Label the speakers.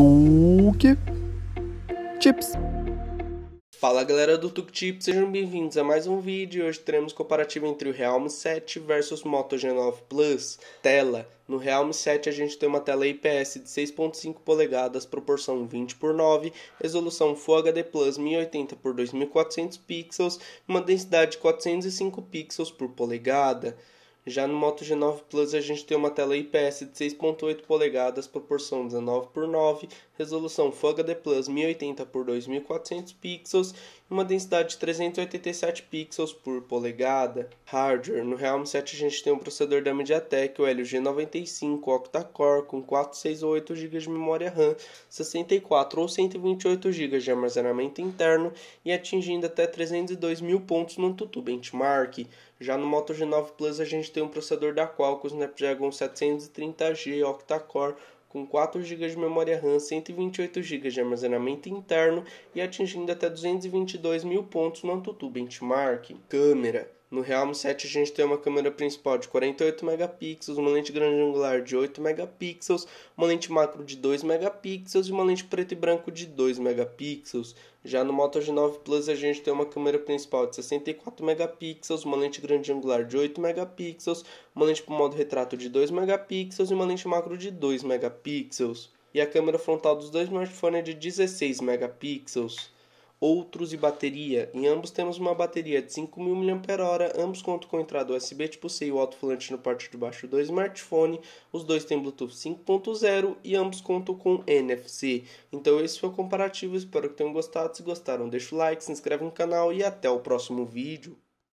Speaker 1: Tuk Chips. Fala galera do Tuk Chips, sejam bem-vindos a mais um vídeo. Hoje teremos comparativo entre o Realme 7 versus Moto G9 Plus. Tela: No Realme 7 a gente tem uma tela IPS de 6.5 polegadas, proporção 20 por 9, resolução Full HD Plus 1080 por 2400 pixels, uma densidade de 405 pixels por polegada. Já no Moto G9 Plus a gente tem uma tela IPS de 6.8 polegadas, proporção 19 por 9, resolução Full HD Plus 1080 por 2400 pixels e uma densidade de 387 pixels por polegada. Hardware, no Realme 7 a gente tem um processador da MediaTek, o Helio G95 octa-core com 468 GB de memória RAM, 64 ou 128 GB de armazenamento interno e atingindo até 302 mil pontos no Tutu Benchmark. Já no Moto G9 Plus a gente tem um processador da Qualcomm Snapdragon 730G octa-core com 4 GB de memória RAM, 128 GB de armazenamento interno e atingindo até 222 mil pontos no AnTuTu Benchmark. Câmera no Realme 7 a gente tem uma câmera principal de 48 megapixels, uma lente grande angular de 8 megapixels, uma lente macro de 2 megapixels e uma lente preto e branco de 2 megapixels. Já no Moto G9 Plus a gente tem uma câmera principal de 64 megapixels, uma lente grande angular de 8 megapixels, uma lente para modo retrato de 2 megapixels e uma lente macro de 2 megapixels. E a câmera frontal dos dois smartphones é de 16 megapixels outros e bateria. Em ambos temos uma bateria de 5.000 mAh, ambos contam com entrada USB tipo C e o alto-falante na parte de baixo do smartphone. Os dois têm Bluetooth 5.0 e ambos contam com NFC. Então esse foi o comparativo, espero que tenham gostado. Se gostaram, deixa o like, se inscreve no canal e até o próximo vídeo.